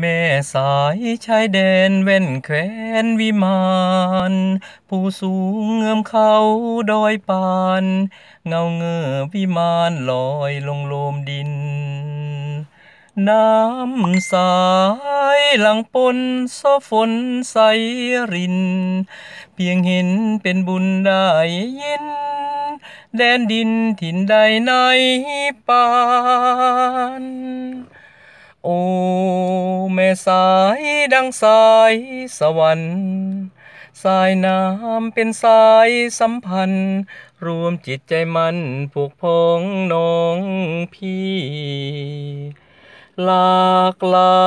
แม่สายชายแดนเว้นแควนวิมาน ผู้สูงเงื่อมเขาดอยปาน เงาเงือวิมานลอยลงโลมดิน น้ำสายหลังปนซฝนใสริน เพียงเห็นเป็นบุญได้ยินแดนดินถิ่นใดในปาน โอ้แม่สายดังสายสวรรค์ สายน้ำเป็นสายสัมพันธ์ รวมจิตใจมันผูกพองน้องพี่ หลากหลา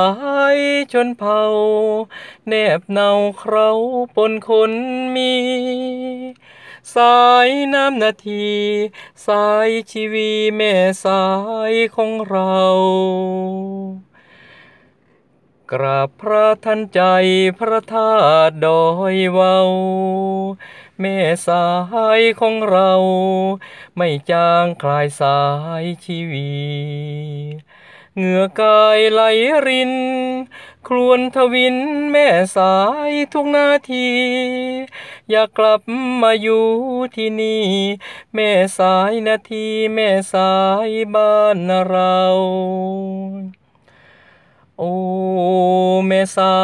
ยชนเผ่าแนบเนาเคราปนคนมี สายน้ำนาที สายชีวีแม่สายของเรากราบพระทันใจพระธาตุดอยเวาแม่สายของเรา ไม่จางคลายสายชีวีเหงื่อกายไหลรินครวนทวิน แม่สายทุกนาที อยากกลับมาอยู่ที่นี่ แม่สายนาที แม่สายบ้านเราโอ้แม่สา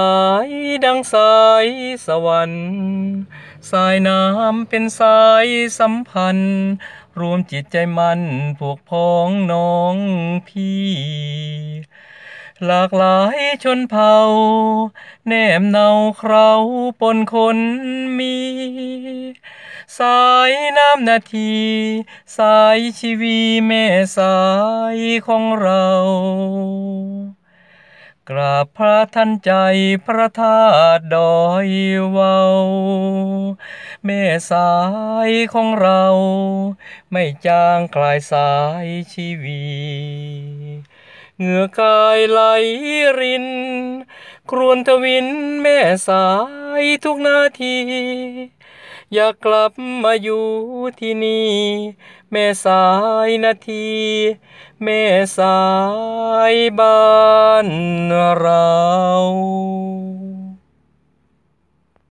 ยดังสายสวรรค์ สายน้ำเป็นสาย สัมพันธ์ รวมจิตใจมันพวกพ้องน้องพี่ หลากหลายชนเผ่าแนมเนาเคราปนคนมี สายน้ำนาที สายชีวีแม่สายของเรากราบพระท่านใจพระธาตุดอยวาวแม่สายของเราไม่จางคลายสายชีวีเหงื่อกายไหลรินครวนทวินแม่สายทุกนาทีอยากกลับมาอยู่ที่นี่แม่สายนาทีแม่สายบ้านเรา